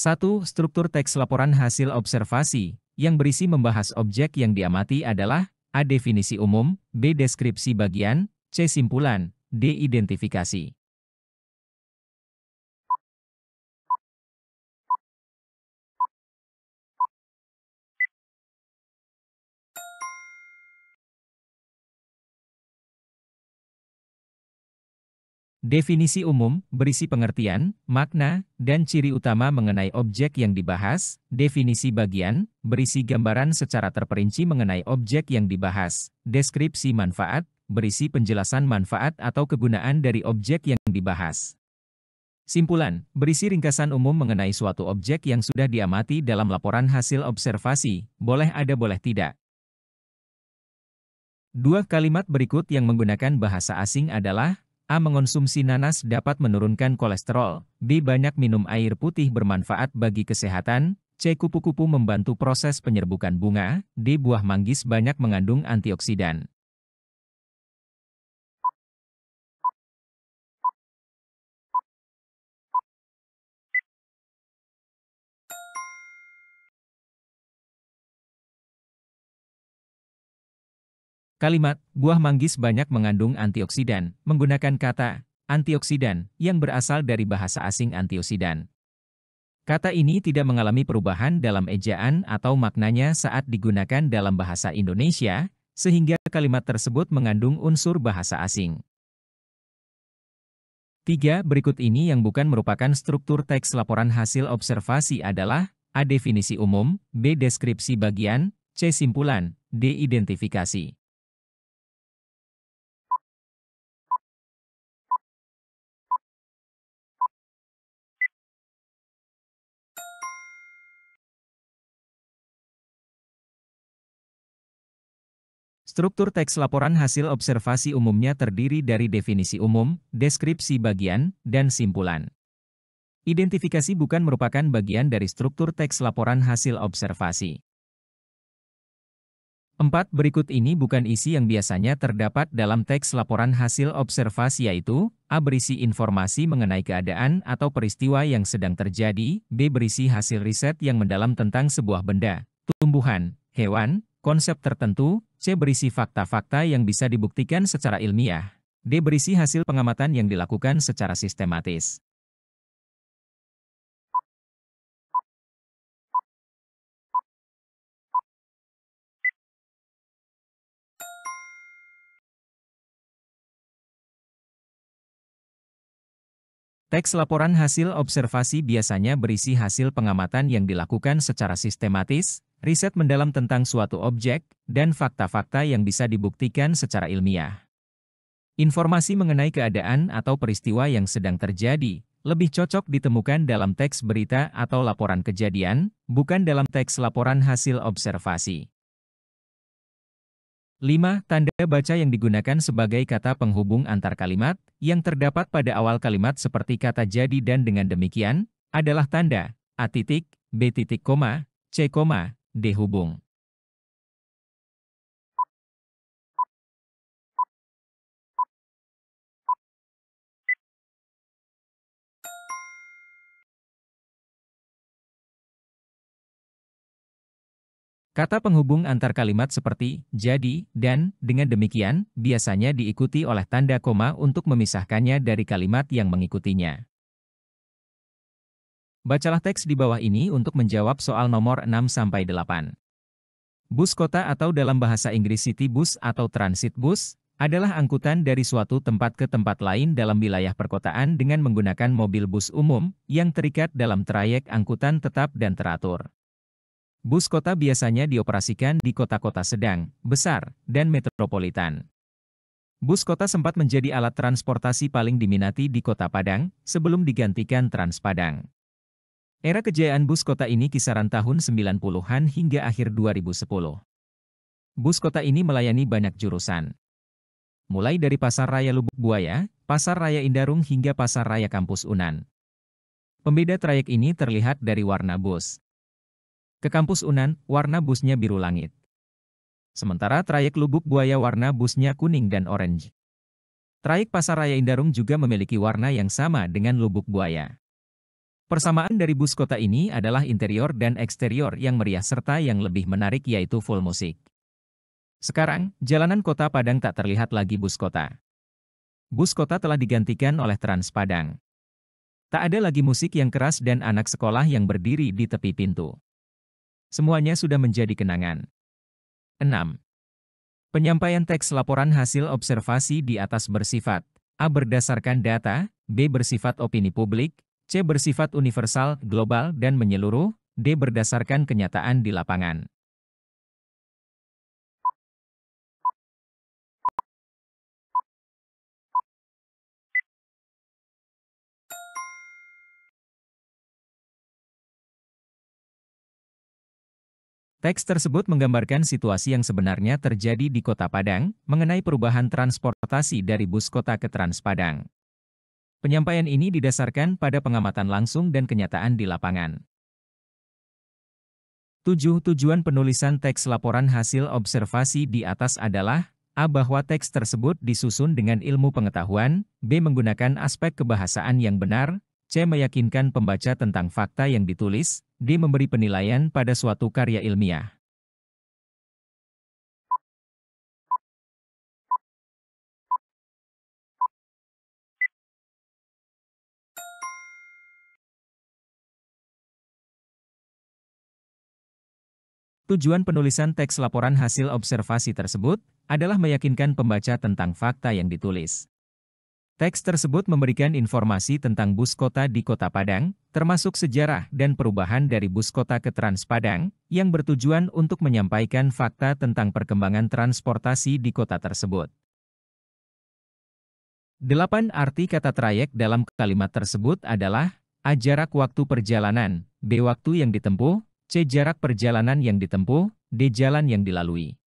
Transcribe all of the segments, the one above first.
1. Struktur teks laporan hasil observasi, yang berisi membahas objek yang diamati adalah A. Definisi umum, B. Deskripsi bagian, C. Simpulan, D. Identifikasi. Definisi umum berisi pengertian, makna, dan ciri utama mengenai objek yang dibahas. Definisi bagian berisi gambaran secara terperinci mengenai objek yang dibahas. Deskripsi manfaat berisi penjelasan manfaat atau kegunaan dari objek yang dibahas. Simpulan berisi ringkasan umum mengenai suatu objek yang sudah diamati dalam laporan hasil observasi, boleh ada, boleh tidak. Dua kalimat berikut yang menggunakan bahasa asing adalah A. Mengonsumsi nanas dapat menurunkan kolesterol. B. Banyak minum air putih bermanfaat bagi kesehatan. C. Kupu-kupu membantu proses penyerbukan bunga. D. Buah manggis banyak mengandung antioksidan. Kalimat buah manggis banyak mengandung antioksidan menggunakan kata antioksidan yang berasal dari bahasa asing antioksidan. Kata ini tidak mengalami perubahan dalam ejaan atau maknanya saat digunakan dalam bahasa Indonesia, sehingga kalimat tersebut mengandung unsur bahasa asing. Tiga Berikut ini yang bukan merupakan struktur teks laporan hasil observasi adalah A. Definisi umum B. Deskripsi bagian C. Simpulan D. Identifikasi Struktur teks laporan hasil observasi umumnya terdiri dari definisi umum, deskripsi bagian, dan simpulan. Identifikasi bukan merupakan bagian dari struktur teks laporan hasil observasi. Empat Berikut ini bukan isi yang biasanya terdapat dalam teks laporan hasil observasi yaitu A. Berisi informasi mengenai keadaan atau peristiwa yang sedang terjadi B. Berisi hasil riset yang mendalam tentang sebuah benda, tumbuhan, hewan, Konsep tertentu, C berisi fakta-fakta yang bisa dibuktikan secara ilmiah. D berisi hasil pengamatan yang dilakukan secara sistematis. Teks laporan hasil observasi biasanya berisi hasil pengamatan yang dilakukan secara sistematis, riset mendalam tentang suatu objek, dan fakta-fakta yang bisa dibuktikan secara ilmiah. Informasi mengenai keadaan atau peristiwa yang sedang terjadi lebih cocok ditemukan dalam teks berita atau laporan kejadian, bukan dalam teks laporan hasil observasi. 5. Tanda baca yang digunakan sebagai kata penghubung antar kalimat, yang terdapat pada awal kalimat seperti kata jadi dan dengan demikian, adalah tanda A titik, B titik koma, C koma, D hubung. Kata penghubung antar kalimat seperti jadi dan dengan demikian biasanya diikuti oleh tanda koma untuk memisahkannya dari kalimat yang mengikutinya. Bacalah teks di bawah ini untuk menjawab soal nomor 6 sampai 8. Bus kota atau dalam bahasa Inggris city bus atau transit bus adalah angkutan dari suatu tempat ke tempat lain dalam wilayah perkotaan dengan menggunakan mobil bus umum yang terikat dalam trayek angkutan tetap dan teratur. Bus kota biasanya dioperasikan di kota-kota sedang, besar, dan metropolitan. Bus kota sempat menjadi alat transportasi paling diminati di kota Padang, sebelum digantikan Transpadang. Era kejayaan bus kota ini kisaran tahun 90-an hingga akhir 2010. Bus kota ini melayani banyak jurusan. Mulai dari Pasar Raya Lubuk Buaya, Pasar Raya Indarung hingga Pasar Raya Kampus Unan. Pembeda trayek ini terlihat dari warna bus. Ke kampus Unan, warna busnya biru langit. Sementara trayek Lubuk Buaya warna busnya kuning dan orange. Trayek Pasar Raya Indarung juga memiliki warna yang sama dengan Lubuk Buaya. Persamaan dari bus kota ini adalah interior dan eksterior yang meriah serta yang lebih menarik yaitu full musik. Sekarang, jalanan kota Padang tak terlihat lagi bus kota. Bus kota telah digantikan oleh Trans Padang. Tak ada lagi musik yang keras dan anak sekolah yang berdiri di tepi pintu. Semuanya sudah menjadi kenangan. 6. Penyampaian teks laporan hasil observasi di atas bersifat A. Berdasarkan data, B. Bersifat opini publik, C. Bersifat universal, global, dan menyeluruh, D. Berdasarkan kenyataan di lapangan. Teks tersebut menggambarkan situasi yang sebenarnya terjadi di Kota Padang mengenai perubahan transportasi dari bus kota ke Trans Padang. Penyampaian ini didasarkan pada pengamatan langsung dan kenyataan di lapangan. Tujuh Tujuan penulisan teks laporan hasil observasi di atas adalah A. Bahwa teks tersebut disusun dengan ilmu pengetahuan, B. Menggunakan aspek kebahasaan yang benar, C. Meyakinkan pembaca tentang fakta yang ditulis, D. Memberi penilaian pada suatu karya ilmiah. Tujuan penulisan teks laporan hasil observasi tersebut adalah meyakinkan pembaca tentang fakta yang ditulis. Teks tersebut memberikan informasi tentang bus kota di Kota Padang, termasuk sejarah dan perubahan dari bus kota ke Trans Padang, yang bertujuan untuk menyampaikan fakta tentang perkembangan transportasi di kota tersebut. Delapan arti kata trayek dalam kalimat tersebut adalah A. Jarak waktu perjalanan, B. Waktu yang ditempuh, C. Jarak perjalanan yang ditempuh, D. Jalan yang dilalui.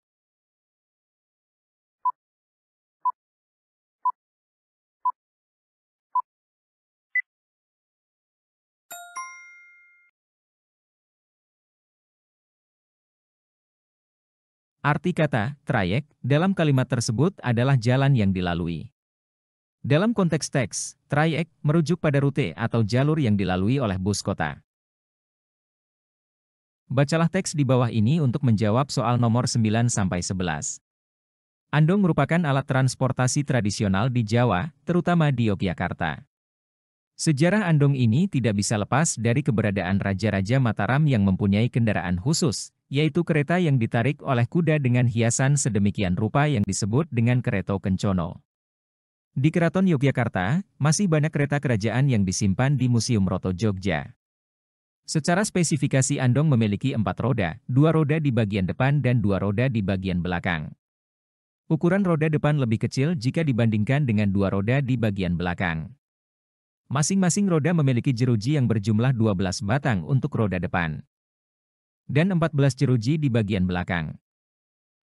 Arti kata, trayek, dalam kalimat tersebut adalah jalan yang dilalui. Dalam konteks teks, trayek merujuk pada rute atau jalur yang dilalui oleh bus kota. Bacalah teks di bawah ini untuk menjawab soal nomor 9 sampai 11. Andong merupakan alat transportasi tradisional di Jawa, terutama di Yogyakarta. Sejarah andong ini tidak bisa lepas dari keberadaan raja-raja Mataram yang mempunyai kendaraan khusus, yaitu kereta yang ditarik oleh kuda dengan hiasan sedemikian rupa yang disebut dengan kereta kencono. Di Keraton Yogyakarta, masih banyak kereta kerajaan yang disimpan di Museum Roto Jogja. Secara spesifikasi Andong memiliki empat roda, dua roda di bagian depan dan dua roda di bagian belakang. Ukuran roda depan lebih kecil jika dibandingkan dengan dua roda di bagian belakang. Masing-masing roda memiliki jeruji yang berjumlah 12 batang untuk roda depan dan 14 jeruji di bagian belakang.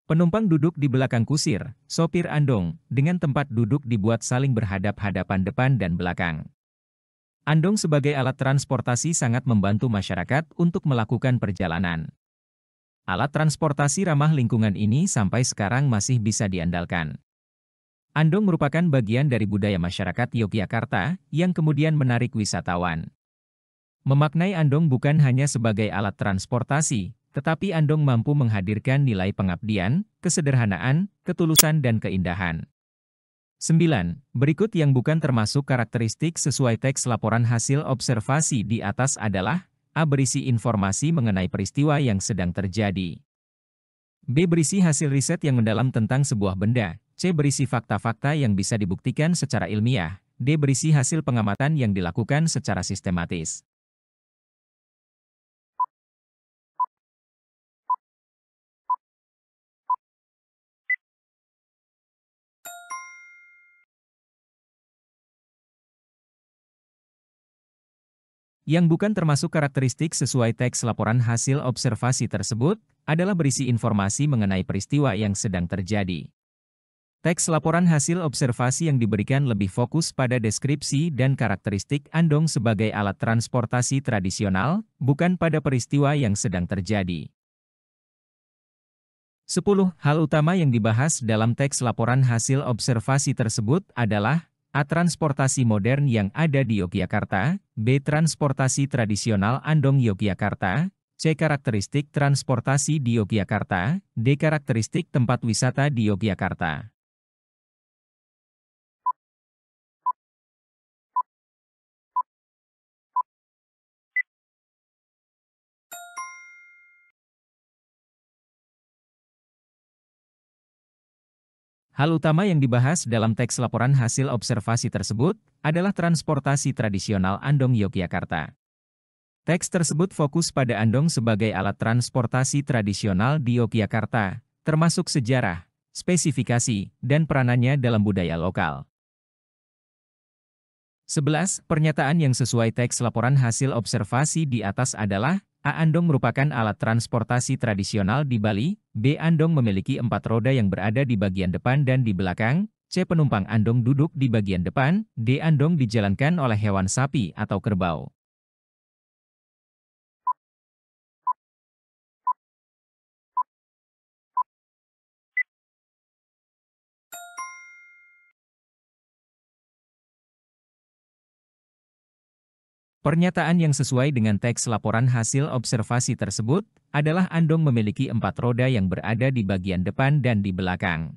Penumpang duduk di belakang kusir, sopir andong, dengan tempat duduk dibuat saling berhadap-hadapan depan dan belakang. Andong sebagai alat transportasi sangat membantu masyarakat untuk melakukan perjalanan. Alat transportasi ramah lingkungan ini sampai sekarang masih bisa diandalkan. Andong merupakan bagian dari budaya masyarakat Yogyakarta yang kemudian menarik wisatawan. Memaknai andong bukan hanya sebagai alat transportasi, tetapi andong mampu menghadirkan nilai pengabdian, kesederhanaan, ketulusan dan keindahan. 9. Berikut yang bukan termasuk karakteristik sesuai teks laporan hasil observasi di atas adalah A. Berisi informasi mengenai peristiwa yang sedang terjadi. B. Berisi hasil riset yang mendalam tentang sebuah benda. C. Berisi fakta-fakta yang bisa dibuktikan secara ilmiah. D. Berisi hasil pengamatan yang dilakukan secara sistematis. yang bukan termasuk karakteristik sesuai teks laporan hasil observasi tersebut, adalah berisi informasi mengenai peristiwa yang sedang terjadi. Teks laporan hasil observasi yang diberikan lebih fokus pada deskripsi dan karakteristik andong sebagai alat transportasi tradisional, bukan pada peristiwa yang sedang terjadi. 10. Hal utama yang dibahas dalam teks laporan hasil observasi tersebut adalah A. Transportasi modern yang ada di Yogyakarta, B. Transportasi tradisional Andong Yogyakarta, C. Karakteristik transportasi di Yogyakarta, D. Karakteristik tempat wisata di Yogyakarta. Hal utama yang dibahas dalam teks laporan hasil observasi tersebut adalah transportasi tradisional Andong Yogyakarta. Teks tersebut fokus pada Andong sebagai alat transportasi tradisional di Yogyakarta, termasuk sejarah, spesifikasi, dan peranannya dalam budaya lokal. 11. Pernyataan yang sesuai teks laporan hasil observasi di atas adalah A andong merupakan alat transportasi tradisional di Bali, B. Andong memiliki empat roda yang berada di bagian depan dan di belakang, C. Penumpang Andong duduk di bagian depan, D. Andong dijalankan oleh hewan sapi atau kerbau. Pernyataan yang sesuai dengan teks laporan hasil observasi tersebut adalah Andong memiliki empat roda yang berada di bagian depan dan di belakang.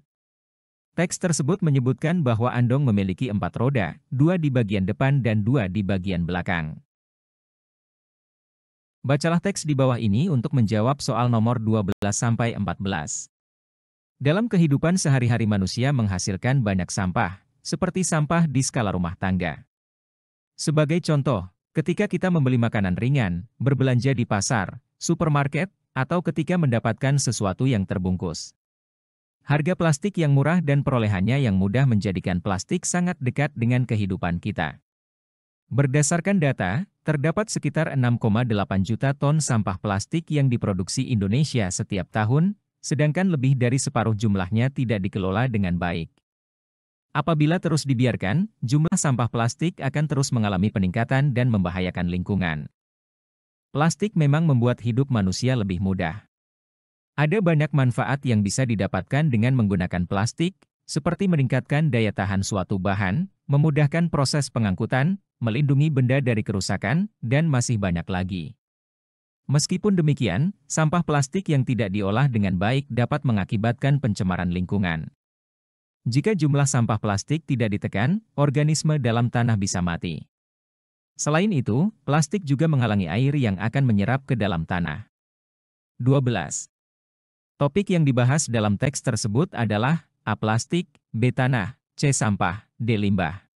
Teks tersebut menyebutkan bahwa Andong memiliki empat roda, dua di bagian depan dan dua di bagian belakang. Bacalah teks di bawah ini untuk menjawab soal nomor 12-14. Dalam kehidupan sehari-hari manusia menghasilkan banyak sampah, seperti sampah di skala rumah tangga. Sebagai contoh, Ketika kita membeli makanan ringan, berbelanja di pasar, supermarket, atau ketika mendapatkan sesuatu yang terbungkus. Harga plastik yang murah dan perolehannya yang mudah menjadikan plastik sangat dekat dengan kehidupan kita. Berdasarkan data, terdapat sekitar 6,8 juta ton sampah plastik yang diproduksi Indonesia setiap tahun, sedangkan lebih dari separuh jumlahnya tidak dikelola dengan baik. Apabila terus dibiarkan, jumlah sampah plastik akan terus mengalami peningkatan dan membahayakan lingkungan. Plastik memang membuat hidup manusia lebih mudah. Ada banyak manfaat yang bisa didapatkan dengan menggunakan plastik, seperti meningkatkan daya tahan suatu bahan, memudahkan proses pengangkutan, melindungi benda dari kerusakan, dan masih banyak lagi. Meskipun demikian, sampah plastik yang tidak diolah dengan baik dapat mengakibatkan pencemaran lingkungan. Jika jumlah sampah plastik tidak ditekan, organisme dalam tanah bisa mati. Selain itu, plastik juga menghalangi air yang akan menyerap ke dalam tanah. 12. Topik yang dibahas dalam teks tersebut adalah A. Plastik, B. Tanah, C. Sampah, D. Limbah.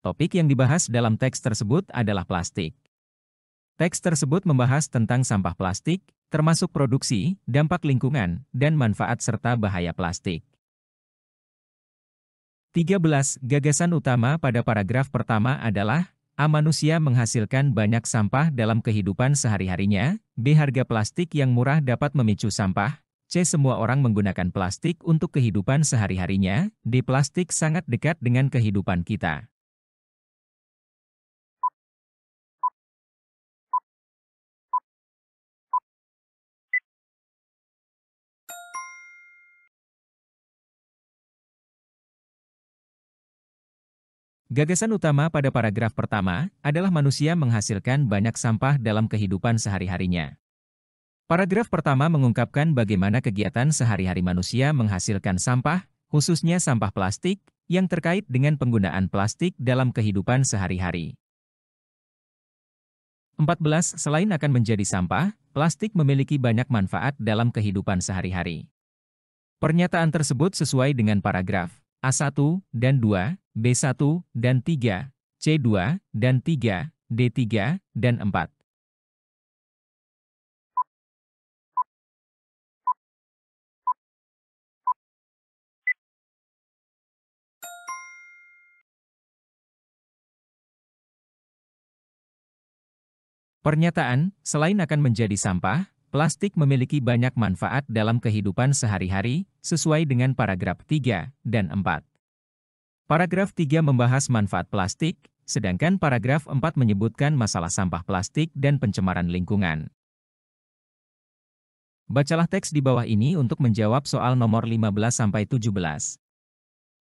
Topik yang dibahas dalam teks tersebut adalah plastik. Teks tersebut membahas tentang sampah plastik, termasuk produksi, dampak lingkungan, dan manfaat serta bahaya plastik. 13. Gagasan utama pada paragraf pertama adalah A. Manusia menghasilkan banyak sampah dalam kehidupan sehari-harinya, B. Harga plastik yang murah dapat memicu sampah, C. Semua orang menggunakan plastik untuk kehidupan sehari-harinya, D. Plastik sangat dekat dengan kehidupan kita. Gagasan utama pada paragraf pertama adalah manusia menghasilkan banyak sampah dalam kehidupan sehari-harinya. Paragraf pertama mengungkapkan bagaimana kegiatan sehari-hari manusia menghasilkan sampah, khususnya sampah plastik, yang terkait dengan penggunaan plastik dalam kehidupan sehari-hari. 14. Selain akan menjadi sampah, plastik memiliki banyak manfaat dalam kehidupan sehari-hari. Pernyataan tersebut sesuai dengan paragraf A1 dan 2 B1 dan 3, C2 dan 3, D3 dan 4. Pernyataan, selain akan menjadi sampah, plastik memiliki banyak manfaat dalam kehidupan sehari-hari, sesuai dengan paragraf 3 dan 4. Paragraf 3 membahas manfaat plastik, sedangkan paragraf 4 menyebutkan masalah sampah plastik dan pencemaran lingkungan. Bacalah teks di bawah ini untuk menjawab soal nomor 15-17.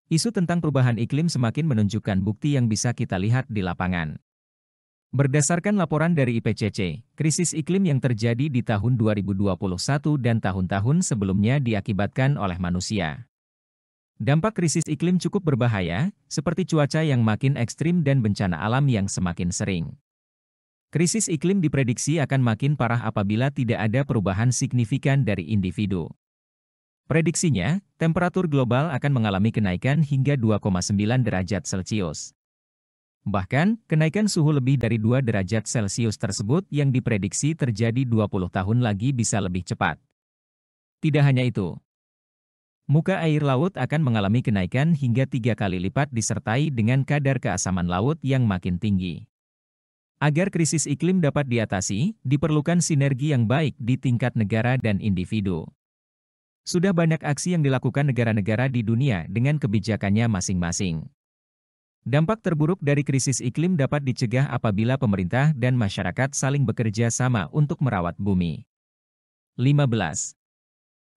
Isu tentang perubahan iklim semakin menunjukkan bukti yang bisa kita lihat di lapangan. Berdasarkan laporan dari IPCC, krisis iklim yang terjadi di tahun 2021 dan tahun-tahun sebelumnya diakibatkan oleh manusia. Dampak krisis iklim cukup berbahaya, seperti cuaca yang makin ekstrim dan bencana alam yang semakin sering. Krisis iklim diprediksi akan makin parah apabila tidak ada perubahan signifikan dari individu. Prediksinya, temperatur global akan mengalami kenaikan hingga 2,9 derajat Celcius. Bahkan, kenaikan suhu lebih dari 2 derajat Celcius tersebut yang diprediksi terjadi 20 tahun lagi bisa lebih cepat. Tidak hanya itu, Muka air laut akan mengalami kenaikan hingga tiga kali lipat disertai dengan kadar keasaman laut yang makin tinggi. Agar krisis iklim dapat diatasi, diperlukan sinergi yang baik di tingkat negara dan individu. Sudah banyak aksi yang dilakukan negara-negara di dunia dengan kebijakannya masing-masing. Dampak terburuk dari krisis iklim dapat dicegah apabila pemerintah dan masyarakat saling bekerja sama untuk merawat bumi. 15.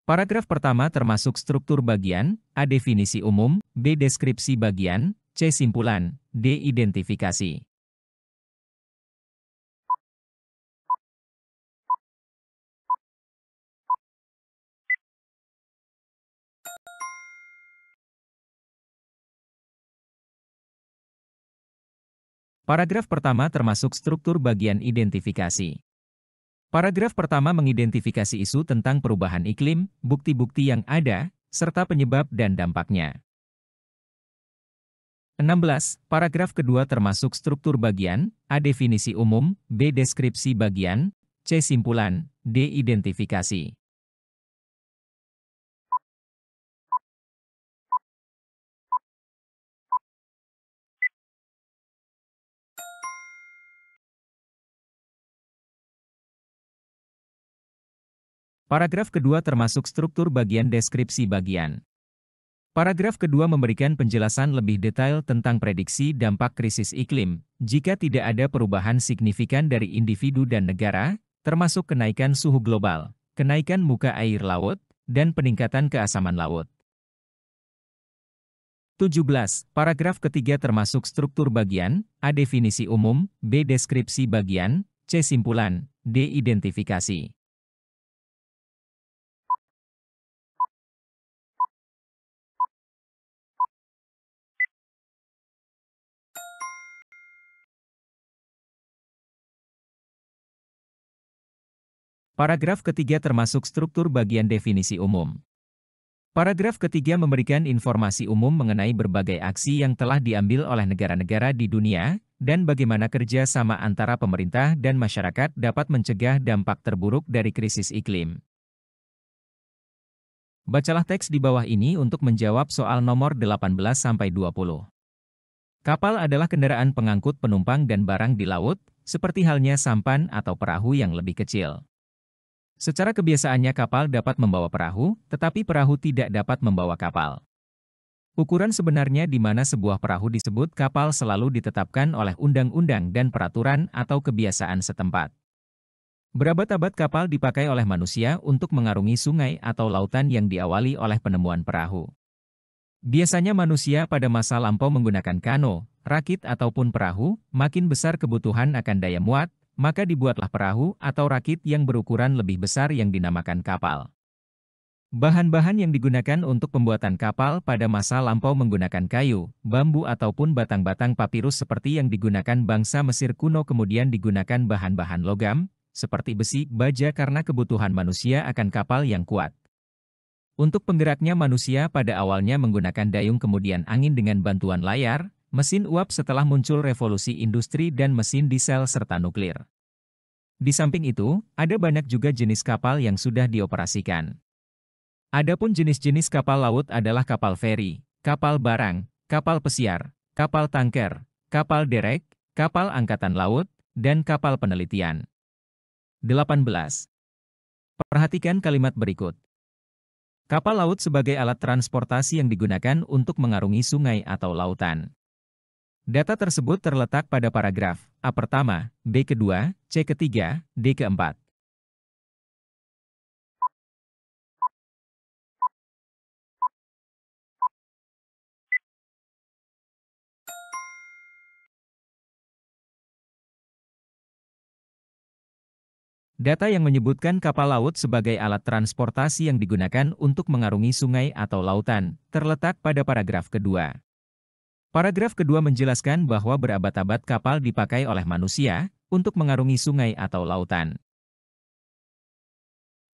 Paragraf pertama termasuk struktur bagian, A definisi umum, B deskripsi bagian, C simpulan, D identifikasi. Paragraf pertama termasuk struktur bagian identifikasi. Paragraf pertama mengidentifikasi isu tentang perubahan iklim, bukti-bukti yang ada, serta penyebab dan dampaknya. 16. Paragraf kedua termasuk struktur bagian, A. Definisi umum, B. Deskripsi bagian, C. Simpulan, D. Identifikasi. Paragraf kedua termasuk struktur bagian deskripsi bagian. Paragraf kedua memberikan penjelasan lebih detail tentang prediksi dampak krisis iklim, jika tidak ada perubahan signifikan dari individu dan negara, termasuk kenaikan suhu global, kenaikan muka air laut, dan peningkatan keasaman laut. 17. Paragraf ketiga termasuk struktur bagian, A. Definisi umum, B. Deskripsi bagian, C. Simpulan, D. Identifikasi. Paragraf ketiga termasuk struktur bagian definisi umum. Paragraf ketiga memberikan informasi umum mengenai berbagai aksi yang telah diambil oleh negara-negara di dunia, dan bagaimana kerja sama antara pemerintah dan masyarakat dapat mencegah dampak terburuk dari krisis iklim. Bacalah teks di bawah ini untuk menjawab soal nomor 18-20. Kapal adalah kendaraan pengangkut penumpang dan barang di laut, seperti halnya sampan atau perahu yang lebih kecil. Secara kebiasaannya kapal dapat membawa perahu, tetapi perahu tidak dapat membawa kapal. Ukuran sebenarnya di mana sebuah perahu disebut kapal selalu ditetapkan oleh undang-undang dan peraturan atau kebiasaan setempat. Berabad-abad kapal dipakai oleh manusia untuk mengarungi sungai atau lautan yang diawali oleh penemuan perahu. Biasanya manusia pada masa lampau menggunakan kano, rakit ataupun perahu, makin besar kebutuhan akan daya muat, maka dibuatlah perahu atau rakit yang berukuran lebih besar yang dinamakan kapal. Bahan-bahan yang digunakan untuk pembuatan kapal pada masa lampau menggunakan kayu, bambu ataupun batang-batang papirus seperti yang digunakan bangsa Mesir kuno kemudian digunakan bahan-bahan logam, seperti besi, baja karena kebutuhan manusia akan kapal yang kuat. Untuk penggeraknya manusia pada awalnya menggunakan dayung kemudian angin dengan bantuan layar, mesin uap setelah muncul revolusi industri dan mesin diesel serta nuklir. Di samping itu, ada banyak juga jenis kapal yang sudah dioperasikan. Adapun jenis-jenis kapal laut adalah kapal feri, kapal barang, kapal pesiar, kapal tanker, kapal derek, kapal angkatan laut, dan kapal penelitian. 18. Perhatikan kalimat berikut. Kapal laut sebagai alat transportasi yang digunakan untuk mengarungi sungai atau lautan. Data tersebut terletak pada paragraf A pertama, B kedua, C ketiga, D keempat. Data yang menyebutkan kapal laut sebagai alat transportasi yang digunakan untuk mengarungi sungai atau lautan, terletak pada paragraf kedua. Paragraf kedua menjelaskan bahwa berabad-abad kapal dipakai oleh manusia untuk mengarungi sungai atau lautan.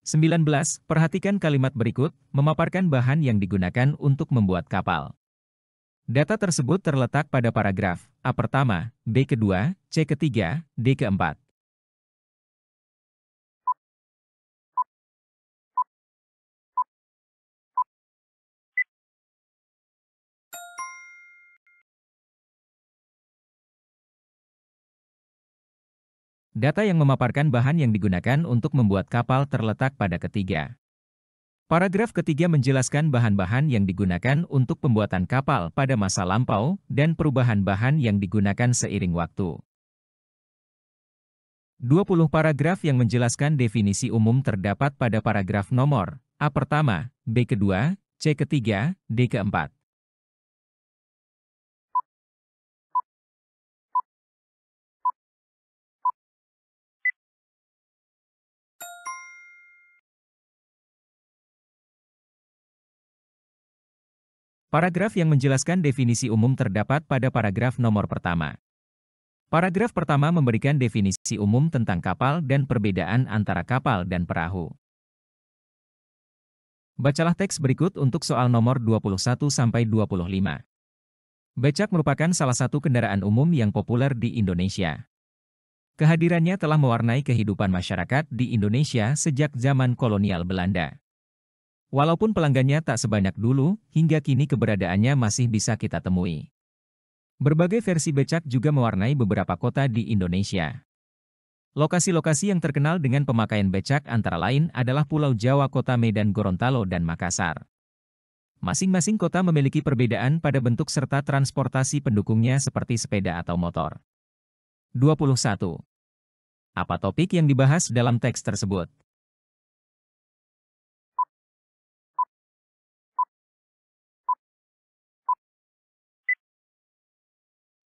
19. Perhatikan kalimat berikut, memaparkan bahan yang digunakan untuk membuat kapal. Data tersebut terletak pada paragraf A pertama, B kedua, C ketiga, D keempat. Data yang memaparkan bahan yang digunakan untuk membuat kapal terletak pada ketiga. Paragraf ketiga menjelaskan bahan-bahan yang digunakan untuk pembuatan kapal pada masa lampau dan perubahan bahan yang digunakan seiring waktu. 20 paragraf yang menjelaskan definisi umum terdapat pada paragraf nomor A pertama, B kedua, C ketiga, D keempat. Paragraf yang menjelaskan definisi umum terdapat pada paragraf nomor pertama. Paragraf pertama memberikan definisi umum tentang kapal dan perbedaan antara kapal dan perahu. Bacalah teks berikut untuk soal nomor 21 sampai 25. Becak merupakan salah satu kendaraan umum yang populer di Indonesia. Kehadirannya telah mewarnai kehidupan masyarakat di Indonesia sejak zaman kolonial Belanda. Walaupun pelanggannya tak sebanyak dulu, hingga kini keberadaannya masih bisa kita temui. Berbagai versi becak juga mewarnai beberapa kota di Indonesia. Lokasi-lokasi yang terkenal dengan pemakaian becak antara lain adalah Pulau Jawa, Kota Medan, Gorontalo, dan Makassar. Masing-masing kota memiliki perbedaan pada bentuk serta transportasi pendukungnya seperti sepeda atau motor. 21. Apa topik yang dibahas dalam teks tersebut?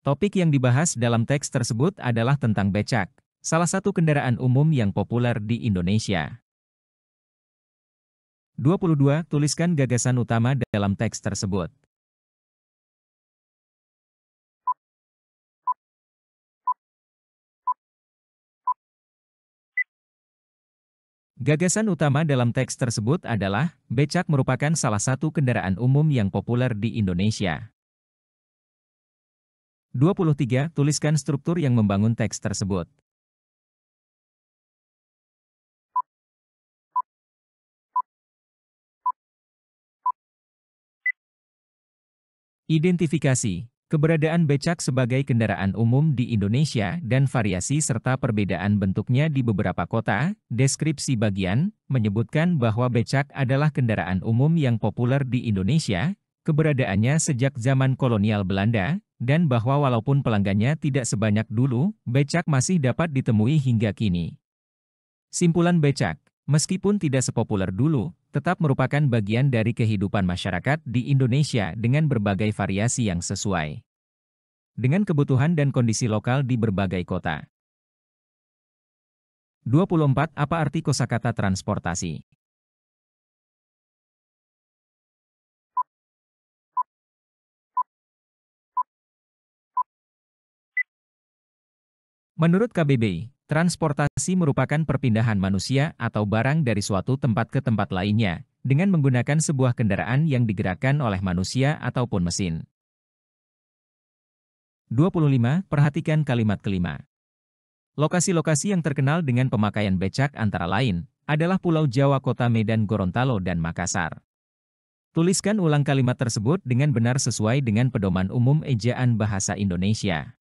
Topik yang dibahas dalam teks tersebut adalah tentang becak, salah satu kendaraan umum yang populer di Indonesia. 22. Tuliskan gagasan utama dalam teks tersebut. Gagasan utama dalam teks tersebut adalah, becak merupakan salah satu kendaraan umum yang populer di Indonesia. 23. Tuliskan struktur yang membangun teks tersebut. Identifikasi keberadaan becak sebagai kendaraan umum di Indonesia dan variasi serta perbedaan bentuknya di beberapa kota. Deskripsi bagian menyebutkan bahwa becak adalah kendaraan umum yang populer di Indonesia, keberadaannya sejak zaman kolonial Belanda, dan bahwa walaupun pelanggannya tidak sebanyak dulu, becak masih dapat ditemui hingga kini. Simpulan becak, meskipun tidak sepopuler dulu, tetap merupakan bagian dari kehidupan masyarakat di Indonesia dengan berbagai variasi yang sesuai dengan kebutuhan dan kondisi lokal di berbagai kota. 24. Apa arti kosakata transportasi? Menurut KBBI, transportasi merupakan perpindahan manusia atau barang dari suatu tempat ke tempat lainnya, dengan menggunakan sebuah kendaraan yang digerakkan oleh manusia ataupun mesin. 25. Perhatikan kalimat kelima. Lokasi-lokasi yang terkenal dengan pemakaian becak antara lain adalah Pulau Jawa, Kota Medan, Gorontalo, dan Makassar. Tuliskan ulang kalimat tersebut dengan benar sesuai dengan pedoman umum ejaan bahasa Indonesia.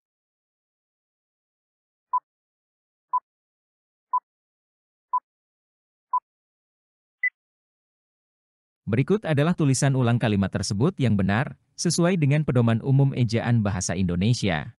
Berikut adalah tulisan ulang kalimat tersebut yang benar, sesuai dengan pedoman umum ejaan bahasa Indonesia.